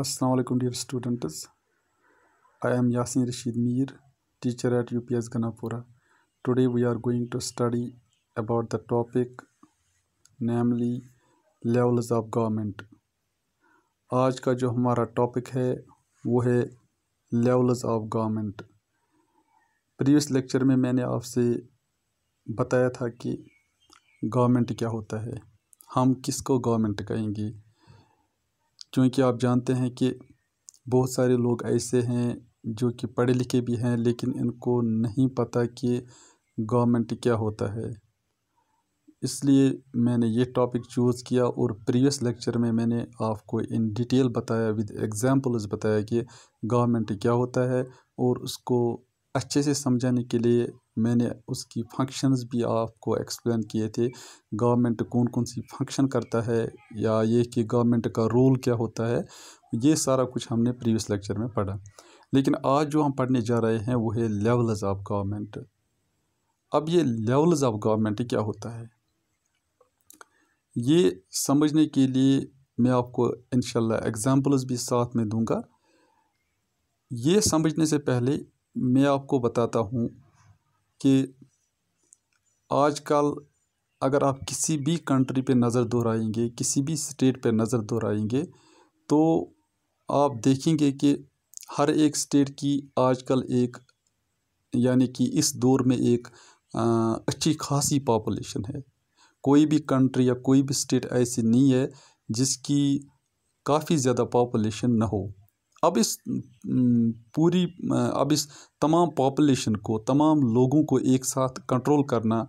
Aslam dear students I am Yasin Rashid Mir teacher at U P S Ganapura today we are going to study about the topic namely levels of government आज का जो हमारा topic है वो है levels of government previous lecture में मैंने आपसे बताया था कि गवर्नमेंट क्या होता है हम किसको गवर्नमेंट कहेंगे क्योंकि आप जानते हैं कि बहुत सारे लोग ऐसे हैं जो कि पढ़े लिखे भी हैं लेकिन इनको नहीं पता कि गवर्नमेंट क्या होता है इसलिए मैंने ये टॉपिक चूज़ किया और प्रीवियस लेक्चर में मैंने आपको इन डिटेल बताया विद एग्जांपल्स बताया कि गवर्नमेंट क्या होता है और उसको अच्छे से समझाने के लिए मैंने उसकी फंक्शंस भी आपको एक्सप्लेन किए थे गवर्नमेंट कौन कौन सी फंक्शन करता है या ये कि गवर्नमेंट का रोल क्या होता है ये सारा कुछ हमने प्रीवियस लेक्चर में पढ़ा लेकिन आज जो हम पढ़ने जा रहे हैं वो है लेवल्स ऑफ गवर्नमेंट अब ये लेवल्स ऑफ गवर्नमेंट क्या होता है ये समझने के लिए मैं आपको इनशाला एग्ज़ाम्पल्स भी साथ में दूंगा ये समझने से पहले मैं आपको बताता हूँ कि आजकल अगर आप किसी भी कंट्री पे नज़र दोहराएंगे किसी भी स्टेट पे नज़र दोहराएंगे तो आप देखेंगे कि हर एक स्टेट की आजकल एक यानी कि इस दौर में एक आ, अच्छी खासी पापुलेशन है कोई भी कंट्री या कोई भी स्टेट ऐसी नहीं है जिसकी काफ़ी ज़्यादा पापुलेशन ना हो अब इस पूरी अब इस तमाम पॉपुलेशन को तमाम लोगों को एक साथ कंट्रोल करना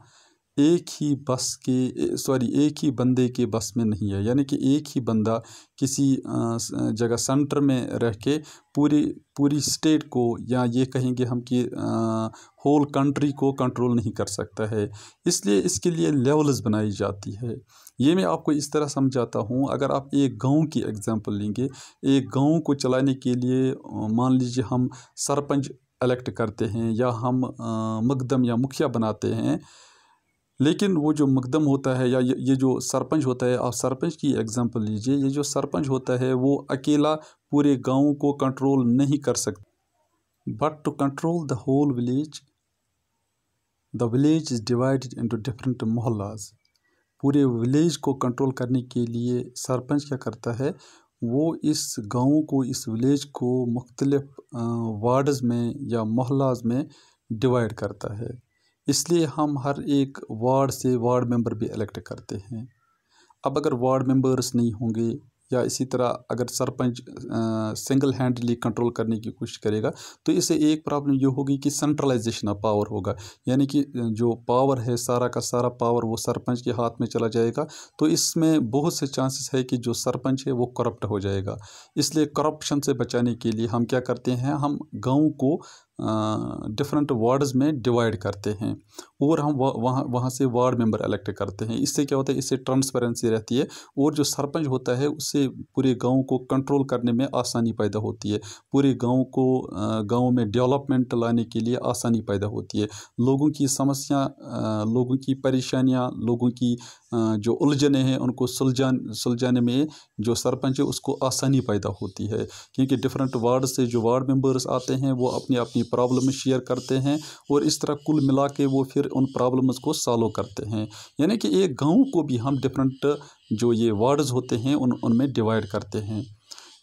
एक ही बस के सॉरी एक ही बंदे के बस में नहीं है यानी कि एक ही बंदा किसी जगह सेंटर में रह के पूरी पूरी स्टेट को या ये कहेंगे हम कि होल कंट्री को कंट्रोल नहीं कर सकता है इसलिए इसके लिए लेवल्स बनाई जाती है ये मैं आपको इस तरह समझाता हूँ अगर आप एक गांव की एग्जांपल लेंगे एक गांव को चलाने के लिए मान लीजिए हम सरपंच इलेक्ट करते हैं या हम मकदम या मुखिया बनाते हैं लेकिन वो जो मकदम होता है या ये जो सरपंच होता है आप सरपंच की एग्ज़ाम्पल लीजिए ये जो सरपंच होता है वो अकेला पूरे गांव को कंट्रोल नहीं कर सकता but to control the whole village the village is divided into different mohallas पूरे विलेज को कंट्रोल करने के लिए सरपंच क्या करता है वो इस गांव को इस विलेज को मुख्तलिफ़ वार्ड्स में या मोहल्लाज में डिवाइड करता है इसलिए हम हर एक वार्ड से वार्ड मेंबर भी इलेक्ट करते हैं अब अगर वार्ड मेंबर्स नहीं होंगे या इसी तरह अगर सरपंच सिंगल हैंडली कंट्रोल करने की कोशिश करेगा तो इससे एक प्रॉब्लम ये होगी कि सेंट्रलाइजेशन ऑफ पावर होगा यानी कि जो पावर है सारा का सारा पावर वो सरपंच के हाथ में चला जाएगा तो इसमें बहुत से चांसेस है कि जो सरपंच है वो करप्ट हो जाएगा इसलिए करप्शन से बचाने के लिए हम क्या करते हैं हम गाँव को डिफरेंट वार्ड्स में डिवाइड करते हैं और हम वहाँ वहाँ से वार्ड मेंबर इलेक्ट करते हैं इससे क्या होता है इससे ट्रांसपेरेंसी रहती है और जो सरपंच होता है उससे पूरे गांव को कंट्रोल करने में आसानी पैदा होती है पूरे गांव को गांव में डेवलपमेंट लाने के लिए आसानी पैदा होती है लोगों की समस्या लोगों की परेशानियाँ लोगों की जो उलझने हैं उनको सुलझान सुलझाने में जो सरपंच है उसको आसानी पैदा होती है क्योंकि डिफरेंट वार्ड से जो वार्ड मेंबर्स आते हैं वो अपनी अपनी प्रॉब्लम शेयर करते हैं और इस तरह कुल मिला के वो फिर उन प्रॉब्लम्स को सॉल्व करते हैं यानी कि एक गाँव को भी हम डिफरेंट जो ये वार्ड्स होते हैं उन उनमें डिवाइड करते हैं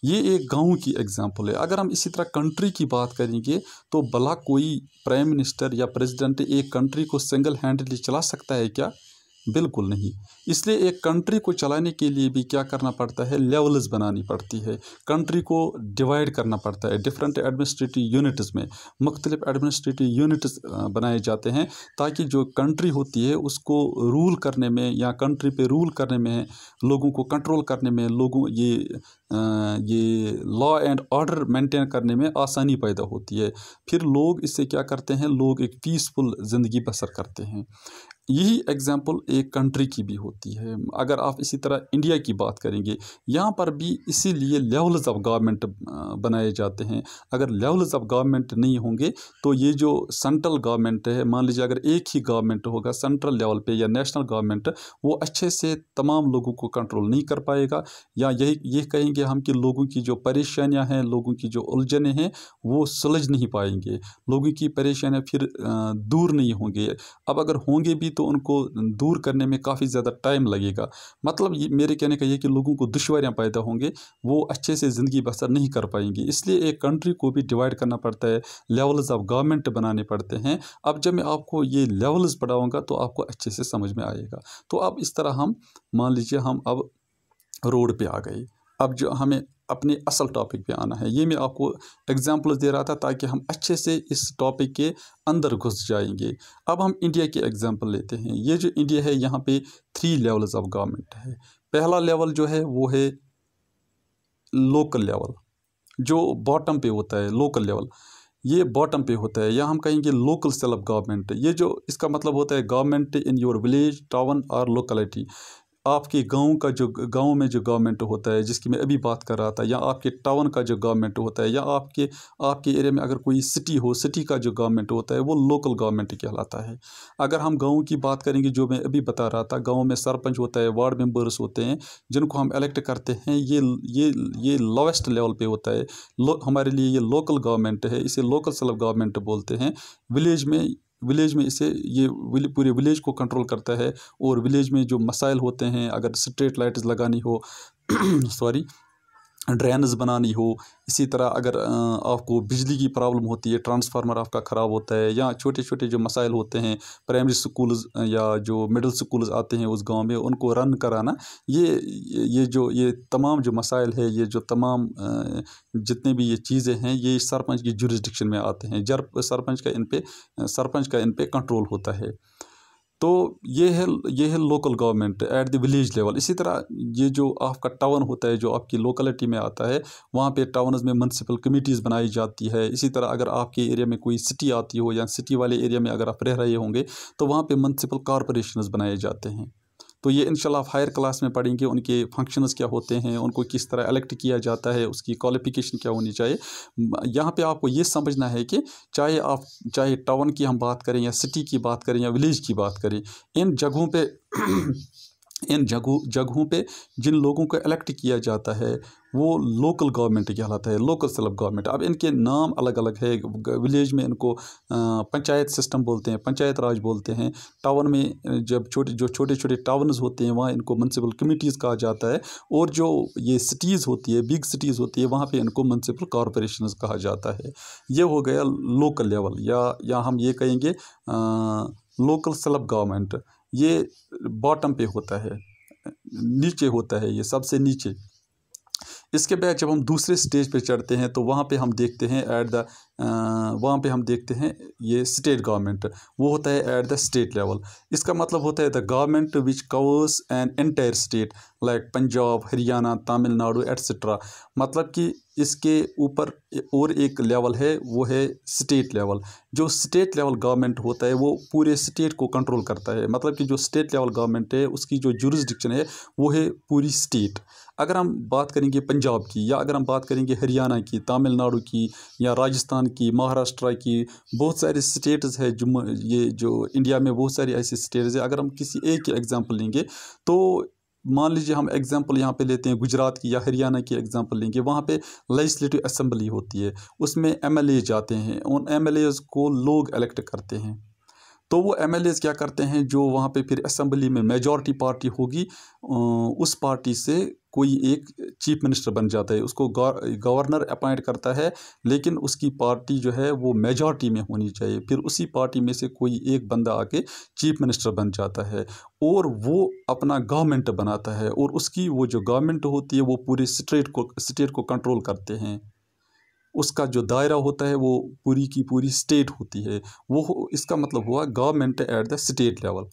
ये एक गांव की एग्जांपल है अगर हम इसी तरह कंट्री की बात करेंगे तो भला कोई प्राइम मिनिस्टर या प्रेसिडेंट एक कंट्री को सिंगल हैंडली चला सकता है क्या बिल्कुल नहीं इसलिए एक कंट्री को चलाने के लिए भी क्या करना पड़ता है लेवल्स बनानी पड़ती है कंट्री को डिवाइड करना पड़ता है डिफरेंट एडमिनिस्ट्रेटिव यूनिट्स में मुख्तलिफ एडमिनिस्ट्रेटिव यूनिट्स बनाए जाते हैं ताकि जो कंट्री होती है उसको रूल करने में या कंट्री पे रूल करने में लोगों को कंट्रोल करने में लोगों ये ये लॉ एंड ऑर्डर मेंटेन करने में आसानी पैदा होती है फिर लोग इससे क्या करते हैं लोग एक पीसफुल ज़िंदगी बसर करते हैं यही एग्ज़ाम्पल एक कंट्री की भी होती है अगर आप इसी तरह इंडिया की बात करेंगे यहाँ पर भी इसीलिए लेवल्स ऑफ गवर्नमेंट बनाए जाते हैं अगर लेवल्स ऑफ गवर्नमेंट नहीं होंगे तो ये जो सेंट्रल गवर्नमेंट है मान लीजिए अगर एक ही गवर्नमेंट होगा सेंट्रल लेवल पे या नेशनल गवर्नमेंट वो अच्छे से तमाम लोगों को कंट्रोल नहीं कर पाएगा या यही ये कहेंगे हम कि लोगों की जो परेशानियाँ हैं लोगों की जो उलझने हैं वो सुलझ नहीं पाएंगे लोगों की परेशानियाँ फिर दूर नहीं होंगे अब अगर होंगे भी तो उनको दूर करने में काफ़ी ज़्यादा टाइम लगेगा मतलब ये मेरे कहने का ये कि लोगों को दुशारियाँ पैदा होंगे वो अच्छे से ज़िंदगी बसर नहीं कर पाएंगी इसलिए एक कंट्री को भी डिवाइड करना पड़ता है लेवल्स ऑफ गवर्नमेंट बनाने पड़ते हैं अब जब मैं आपको ये लेवल्स पढ़ाऊँगा तो आपको अच्छे से समझ में आएगा तो अब इस तरह हम मान लीजिए हम अब रोड पर आ गए अब जो हमें अपने असल टॉपिक पे आना है ये मैं आपको एग्जांपल्स दे रहा था ताकि हम अच्छे से इस टॉपिक के अंदर घुस जाएंगे अब हम इंडिया के एग्जांपल लेते हैं ये जो इंडिया है यहाँ पे थ्री लेवल्स ऑफ गवर्नमेंट है पहला लेवल जो है वो है लोकल लेवल जो बॉटम पे होता है लोकल लेवल ये बॉटम पे होता है या हम कहेंगे लोकल सेल्फ गवर्नमेंट ये जो इसका मतलब होता है government in your village town और लोकलिटी आपके गांव का जो गांव में जो गवर्नमेंट होता है जिसकी मैं अभी बात कर रहा था या आपके टाउन का जो गवर्नमेंट होता है या आपके आपके एरिया में अगर कोई सिटी हो सिटी का जो गवर्नमेंट होता है वो लोकल गवर्नमेंट कहलाता है अगर हम गाँव की बात करेंगे जो मैं अभी बता रहा था गाँव में सरपंच होता है वार्ड मेम्बर्स होते हैं जिनको हम इलेक्ट करते हैं ये ये ये लोवेस्ट लेवल पर होता है हमारे लिए ये लोकल गवर्नमेंट है इसे लोकल सेल्फ गवर्नमेंट बोलते हैं विलेज में विलेज में इसे ये पूरे विलेज को कंट्रोल करता है और विलेज में जो मसाइल होते हैं अगर स्ट्रीट लाइट्स लगानी हो सॉरी ड्रेनज़ बनानी हो इसी तरह अगर आपको बिजली की प्रॉब्लम होती है ट्रांसफार्मर आपका ख़राब होता है या छोटे छोटे जो मसाइल होते हैं प्राइमरी स्कूल्स या जो मिडिल स्कूल्स आते हैं उस गांव में उनको रन कराना ये ये जो ये तमाम जो मसाइल है ये जो तमाम जितने भी ये चीज़ें हैं ये सरपंच की जुरिस्डिक्शन में आते हैं जर सरपंच का इन पर सरपंच का इन पर कंट्रोल होता है तो ये है ये है local government at the village level इसी तरह ये जो आपका टाउन होता है जो आपकी लोकलिटी में आता है वहाँ पे टाउनज़ में म्यूनसिपल कमिटीज़ बनाई जाती है इसी तरह अगर आपके एरिया में कोई सिटी आती हो या सिटी वाले एरिया में अगर आप रह रहे होंगे तो वहाँ पे म्यूनसिपल कॉरपोरेशन बनाए जाते हैं तो ये इन हायर क्लास में पढ़ेंगे उनके फंक्शंस क्या होते हैं उनको किस तरह इलेक्ट किया जाता है उसकी क्वालिफिकेशन क्या होनी चाहिए यहाँ पे आपको ये समझना है कि चाहे आप चाहे टाउन की हम बात करें या सिटी की बात करें या विलेज की बात करें इन जगहों पर इन जगहों जगहों पे जिन लोगों को इलेक्ट किया जाता है वो लोकल गवर्नमेंट कहलाता है लोकल सेल्फ गवर्नमेंट अब इनके नाम अलग अलग है विलेज में इनको पंचायत सिस्टम बोलते हैं पंचायत राज बोलते हैं टाउन में जब छोटे जो छोटे छोटे टाउन्स होते हैं वहाँ इनको म्यूनसिपल कमिटीज़ कहा जाता है और जो ये सिटीज़ होती है बिग सिटीज़ होती है वहाँ पर इनको म्यूनसिपल कॉरपोरेशन कहा जाता है ये हो गया लोकल लेवल या या हम ये कहेंगे आ, लोकल सेल्फ गवर्नमेंट ये बॉटम पे होता है नीचे होता है ये सबसे नीचे इसके बाद जब हम दूसरे स्टेज पे चढ़ते हैं तो वहाँ पे हम देखते हैं ऐट द वहाँ पे हम देखते हैं ये स्टेट गवर्नमेंट वो होता है ऐट द स्टेट लेवल इसका मतलब होता है the government which covers an entire state like Punjab Haryana Tamil Nadu etcetera मतलब कि इसके ऊपर और एक लेवल है वो है स्टेट लेवल जो स्टेट लेवल गवर्नमेंट होता है वो पूरे स्टेट को कंट्रोल करता है मतलब कि जो स्टेट लेवल गवर्नमेंट है उसकी जो जुरिस्डिक्शन है वो है पूरी स्टेट अगर हम बात करेंगे पंजाब की या अगर हम बात करेंगे हरियाणा की तमिलनाडु की या राजस्थान की महाराष्ट्र की बहुत सारे स्टेट्स है जो ये जो इंडिया में बहुत सारी ऐसी स्टेट्स है अगर हम किसी एक की एग्ज़ाम्पल लेंगे तो मान लीजिए हम एग्जांपल यहाँ पे लेते हैं गुजरात की या हरियाणा की एग्जांपल लेंगे वहाँ पे लेजिस्लेटिव असम्बली होती है उसमें एम एल जाते हैं उन एम एल को लोग इलेक्ट करते हैं तो वो एम क्या करते हैं जो वहाँ पे फिर असम्बली में मेजॉरिटी पार्टी होगी उस पार्टी से कोई एक चीफ मिनिस्टर बन जाता है उसको गवर्नर अपॉइंट करता है लेकिन उसकी पार्टी जो है वो मेजॉरिटी में होनी चाहिए फिर उसी पार्टी में से कोई एक बंदा आके चीफ मिनिस्टर बन जाता है और वो अपना गवर्नमेंट बनाता है और उसकी वो जो गवर्नमेंट होती है वो पूरे स्टेट को स्टेट को कंट्रोल करते हैं उसका जो दायरा होता है वो पूरी की पूरी स्टेट होती है वो इसका मतलब हुआ government at the state level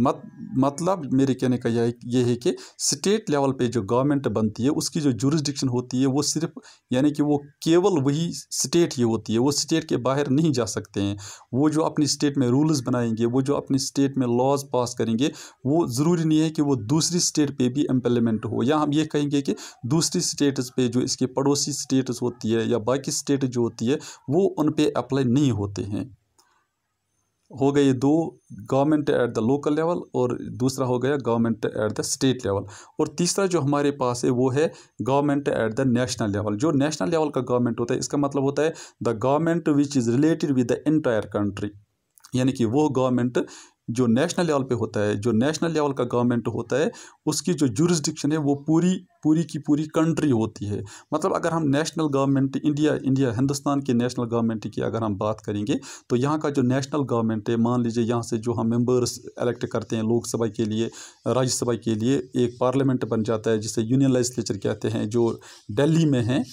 मत मतलब मेरे कहने का यह ये है कि स्टेट लेवल पे जो गवर्नमेंट बनती है उसकी जो जुरिस्डिक्शन होती है वो सिर्फ यानी कि वो केवल वही स्टेट ही होती है वो स्टेट के बाहर नहीं जा सकते हैं वो जो अपनी स्टेट में रूल्स बनाएंगे वो जो अपनी स्टेट में लॉज पास करेंगे वो ज़रूरी नहीं है कि वो दूसरी स्टेट पर भी इम्प्लीमेंट हो या हम ये कहेंगे कि दूसरी स्टेट्स पर जो इसके पड़ोसी स्टेट्स होती है या बाकी स्टेट जो होती है वो उन पर अप्लाई नहीं होते हैं हो गए दो government at the local level और दूसरा हो गया government at the state level और तीसरा जो हमारे पास है वो है government at the national level जो नेशनल लेवल का गवर्नमेंट होता है इसका मतलब होता है the government which is related with the entire country यानी कि वो गवर्नमेंट जो नेशनल लेवल पे होता है जो नेशनल लेवल का गवर्नमेंट होता है उसकी जो जुरिस्डिक्शन है वो पूरी पूरी की पूरी कंट्री होती है मतलब अगर हम national government India India Hindustan के नेशनल गवर्नमेंट की अगर हम बात करेंगे तो यहाँ का जो नेशनल गवर्नमेंट है मान लीजिए यहाँ से जो हम मेंबर्स इलेक्ट करते हैं लोकसभा के लिए राज्यसभा के लिए एक पार्लियामेंट बन जाता है जिसे यूनियन लेजिस्लेचर कहते हैं जो डेली में हैं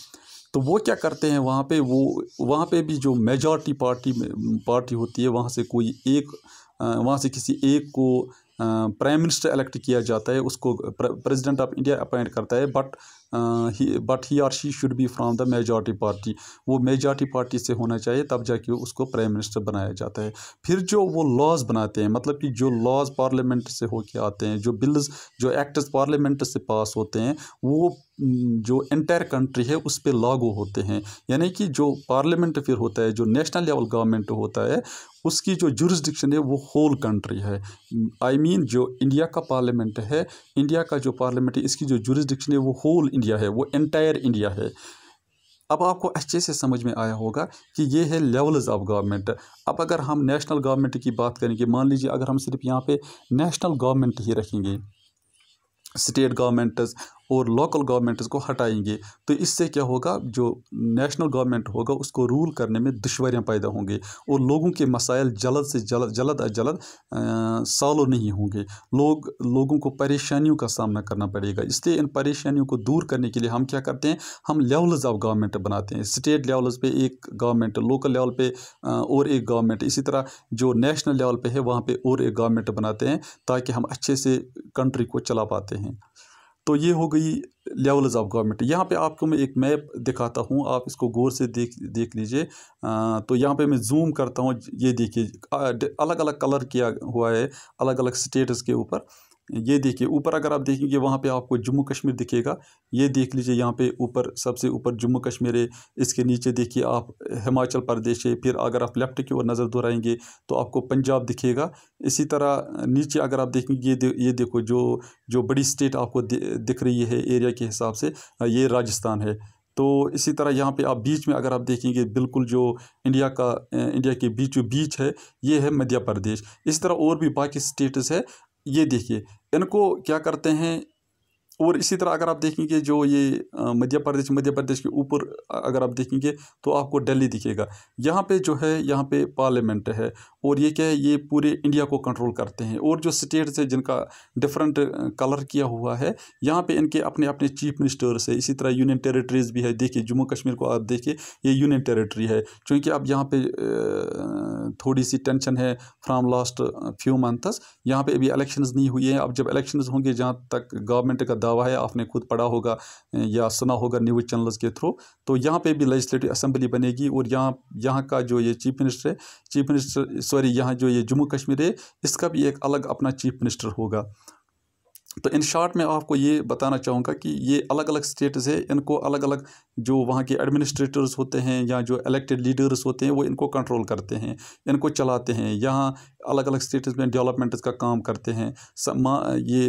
तो वो क्या करते हैं वहाँ पे वो वहाँ पे भी जो मेजॉरिटी पार्टी पार्टी होती है वहाँ से कोई एक वहाँ से किसी एक को प्राइम मिनिस्टर इलेक्ट किया जाता है उसको प्रेसिडेंट ऑफ इंडिया अपॉइंट करता है but he but he or she should be from the majority party वो मेजॉरिटी पार्टी से होना चाहिए तब जाके उसको प्राइम मिनिस्टर बनाया जाता है फिर जो वो लॉज बनाते हैं मतलब कि जो लॉज पार्लियामेंट से होके आते हैं जो बिल्स जो एक्ट्स पार्लियामेंट से पास होते हैं वो जो इंटायर कंट्री है उस पर लागू होते हैं यानी कि जो पार्लियामेंट फिर होता है जो नेशनल लेवल गवर्नमेंट होता है उसकी जो जुरिस्डिक्शन है वो होल कंट्री है आई I मीन mean, जो इंडिया का पार्लियामेंट है इंडिया का जो पार्लियामेंट है इसकी जो जुरिस्डिक्शन है वो होल इंडिया है वो एंटायर इंडिया है अब आपको अच्छे से समझ में आया होगा कि ये है लेवल्स ऑफ गवर्नमेंट अब अगर हम नेशनल गवर्नमेंट की बात करेंगे मान लीजिए अगर हम सिर्फ यहाँ पे नेशनल गवर्नमेंट ही रखेंगे स्टेट गवर्नमेंट्स और लोकल गवर्नमेंट्स को हटाएंगे तो इससे क्या होगा जो नेशनल गवर्नमेंट होगा उसको रूल करने में दुशवारियाँ पैदा होंगी और लोगों के मसाइल जल्द से जल्द जल्द अज जल्द सॉल्व नहीं होंगे लोग लोगों को परेशानियों का सामना करना पड़ेगा इसलिए इन परेशानियों को दूर करने के लिए हम क्या करते हैं हम लेवल्स ऑफ गवर्नमेंट बनाते हैं स्टेट लेवल्स पर एक गवर्नमेंट लोकल लेवल पे और एक गवर्नमेंट इसी तरह जो नेशनल लेवल पर है वहाँ पर और एक गवर्नमेंट बनाते हैं ताकि हम अच्छे से कंट्री को चला पाते हैं तो ये हो गई लेवल्स ऑफ गवर्नमेंट यहाँ पे आपको मैं एक मैप दिखाता हूँ आप इसको गौर से देख देख लीजिए तो यहाँ पे मैं जूम करता हूँ ये देखिए अलग अलग कलर किया हुआ है अलग अलग स्टेट्स के ऊपर ये देखिए ऊपर अगर आप देखेंगे वहाँ पे आपको जम्मू कश्मीर दिखेगा ये देख लीजिए यहाँ पे ऊपर सबसे ऊपर जम्मू कश्मीर है इसके नीचे देखिए आप हिमाचल प्रदेश है फिर अगर आप लेफ्ट की ओर नज़र दोहराएंगे तो आपको पंजाब दिखेगा इसी तरह नीचे अगर आप देखेंगे ये दे, ये देखो जो जो बड़ी स्टेट आपको दिख रही है एरिया के हिसाब से ये राजस्थान है तो इसी तरह यहाँ पे आप बीच में अगर आप देखेंगे बिल्कुल जो इंडिया का इंडिया के जो बीच है ये है मध्य प्रदेश इस तरह और भी बाकी स्टेट्स है ये देखिए इनको क्या करते हैं और इसी तरह अगर आप देखेंगे जो ये मध्य प्रदेश मध्य प्रदेश के ऊपर अगर आप देखेंगे तो आपको दिल्ली दिखेगा यहाँ पे जो है यहाँ पे पार्लियामेंट है और ये क्या है ये पूरे इंडिया को कंट्रोल करते हैं और जो स्टेट्स है जिनका डिफरेंट कलर किया हुआ है यहाँ पे इनके अपने अपने चीफ मिनिस्टर्स है इसी तरह यूनियन टेरिटरीज़ भी है देखिए जम्मू कश्मीर को आप देखिए ये यूनियन टेरिटरी है क्योंकि अब यहाँ पे थोड़ी सी टेंशन है फ्राम लास्ट फ्यू मंथस यहाँ पे अभी इलेक्शंस नहीं हुई हैं अब जब इलेक्शंस होंगे जहाँ तक गवर्नमेंट का दावा है आपने खुद पढ़ा होगा या सुना होगा न्यूज़ चैनल्स के थ्रू तो यहाँ पर भी लेजिस्लेटिव असम्बली बनेगी और यहाँ यहाँ का जो ये चीफ मिनिस्टर है चीफ मिनिस्टर सॉरी यहाँ जो ये जम्मू कश्मीर है इसका भी एक अलग अपना चीफ मिनिस्टर होगा तो इन शॉर्ट में आपको ये बताना चाहूँगा कि ये अलग अलग स्टेट्स है इनको अलग अलग जो वहाँ के एडमिनिस्ट्रेटर्स होते हैं या जो इलेक्टेड लीडर्स होते हैं वो इनको कंट्रोल करते हैं इनको चलाते हैं यहाँ अलग अलग स्टेट्स में डेवलपमेंट का काम करते हैं ये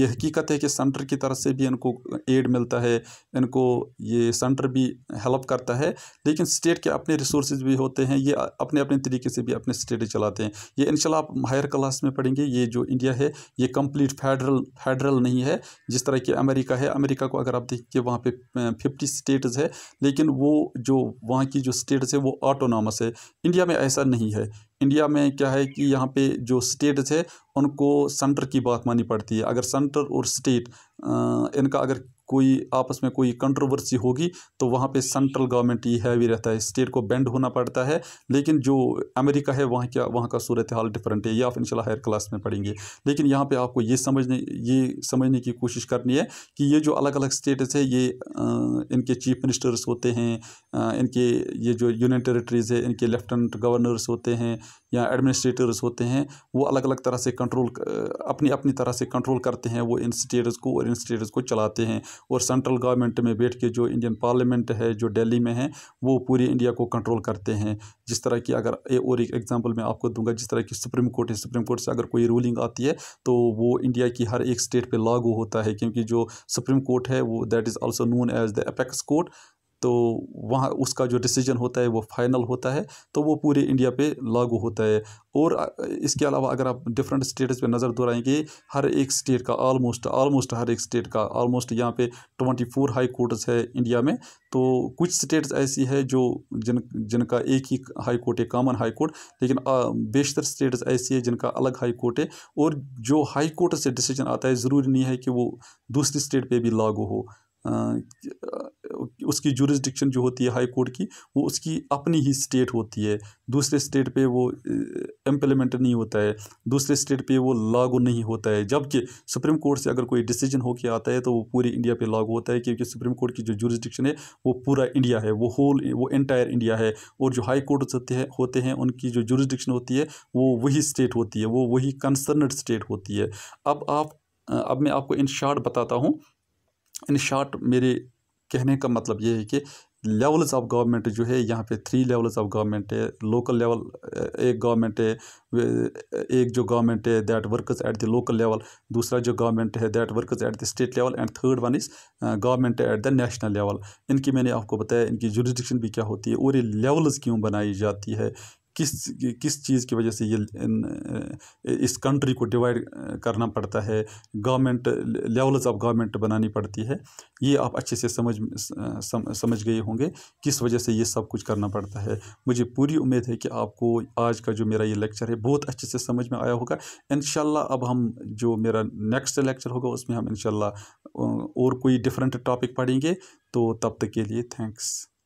ये हकीकत है कि सेंटर की तरफ से भी इनको एड मिलता है इनको ये सेंटर भी हेल्प करता है लेकिन स्टेट के अपने रिसोर्स भी होते हैं ये अपने अपने तरीके से भी अपने स्टेट चलाते हैं ये इनशाला आप हायर क्लास में पढ़ेंगे ये जो इंडिया है ये कम्प्लीट फेडरल फेडरल नहीं है जिस तरह की अमेरिका है अमेरिका को अगर आप देखिए वहाँ पे फिफ्टी स्टेट्स है लेकिन वो जो वहाँ की जो स्टेट्स है वो ऑटोनॉमस है इंडिया में ऐसा नहीं है इंडिया में क्या है कि यहाँ पे जो स्टेट्स है उनको सेंटर की बात मानी पड़ती है अगर सेंटर और स्टेट इनका अगर कोई आपस में कोई कंट्रोवर्सी होगी तो वहाँ पे सेंट्रल गवर्नमेंट ही हैवी रहता है स्टेट को बैंड होना पड़ता है लेकिन जो अमेरिका है वहाँ क्या वहाँ का सूरत हाल डिफरेंट है ये आप इनशाला हायर क्लास में पढ़ेंगे लेकिन यहाँ पर आपको ये समझने ये समझने की कोशिश करनी है कि ये जो अलग अलग स्टेट्स है ये आ, इनके चीफ मिनिस्टर्स होते हैं आ, इनके ये जो यूनियन टेरेटरीज़ है इनके लेफ्टिनेंट गवर्नर्स होते हैं या एडमिनिस्ट्रेटर्स होते हैं वो अलग अलग तरह से कंट्रोल अपनी अपनी तरह से कंट्रोल करते हैं वो इन स्टेट्स को और इन स्टेट्स को चलाते हैं और सेंट्रल गवर्नमेंट में बैठ के जो इंडियन पार्लियामेंट है जो दिल्ली में है वो पूरी इंडिया को कंट्रोल करते हैं जिस तरह की अगर ए और एक एग्जाम्पल मैं आपको दूंगा जिस तरह की सुप्रीम कोर्ट है सुप्रीम कोर्ट से अगर कोई रूलिंग आती है तो वो इंडिया की हर एक स्टेट पर लागू होता है क्योंकि जो सुप्रीम कोर्ट है वो that is also known as the apex court तो वहाँ उसका जो डिसीजन होता है वो फाइनल होता है तो वो पूरे इंडिया पे लागू होता है और इसके अलावा अगर आप डिफरेंट स्टेट्स पे नज़र दोहराएंगे हर एक स्टेट का आलमोस्ट आलमोस्ट हर एक स्टेट का आलमोस्ट यहाँ पे ट्वेंटी फोर हाई कोर्ट्स है इंडिया में तो कुछ स्टेट्स ऐसी है जो जिन जिनका एक ही हाई कोर्ट है कामन हाई कोर्ट लेकिन बेशतर स्टेट्स ऐसी है जिनका अलग हाई कोर्ट है और जो हाई कोर्ट से डिसीजन आता है ज़रूरी नहीं है कि वो दूसरी स्टेट पर भी लागू हो उसकी जुरिस्डिक्शन जो होती है हाई कोर्ट की वो उसकी अपनी ही स्टेट होती है दूसरे स्टेट पे वो इम्प्लीमेंट नहीं होता है दूसरे स्टेट पे वो लागू नहीं होता है जबकि सुप्रीम कोर्ट से अगर कोई डिसीजन होके आता है तो वो पूरी इंडिया पे लागू होता है क्योंकि सुप्रीम कोर्ट की जो जुरिस्डिक्शन है वो पूरा इंडिया है वो होल वो इंटायर इंडिया है और जो हाई कोर्ट होते हैं होते हैं उनकी जो जुरिस्डिक्शन होती है वो वही स्टेट होती है वो वही कंसर्नड स्टेट होती है अब आप अब मैं आपको इन शार्ट बताता हूँ इन शॉर्ट मेरे कहने का मतलब ये है कि लेवल्स ऑफ गवर्नमेंट जो है यहाँ पे थ्री लेवल्स ऑफ गवर्नमेंट है लोकल लेवल एक गवर्नमेंट है एक जो गवर्नमेंट है that works at the local level दूसरा जो गवर्नमेंट है that works at the state level and third one is government at the national level इनकी मैंने आपको बताया इनकी जुरिस्डिक्शन भी क्या होती है और ये लेवल्स क्यों बनाई जाती है किस किस चीज़ की वजह से ये इस कंट्री को डिवाइड करना पड़ता है गवर्नमेंट लेवल्स ऑफ गवर्नमेंट बनानी पड़ती है ये आप अच्छे से समझ सम, समझ गए होंगे किस वजह से ये सब कुछ करना पड़ता है मुझे पूरी उम्मीद है कि आपको आज का जो मेरा ये लेक्चर है बहुत अच्छे से समझ में आया होगा इन अब हम जो मेरा नेक्स्ट लेक्चर होगा उसमें हम इन और कोई डिफरेंट टॉपिक पढ़ेंगे तो तब तक के लिए थैंक्स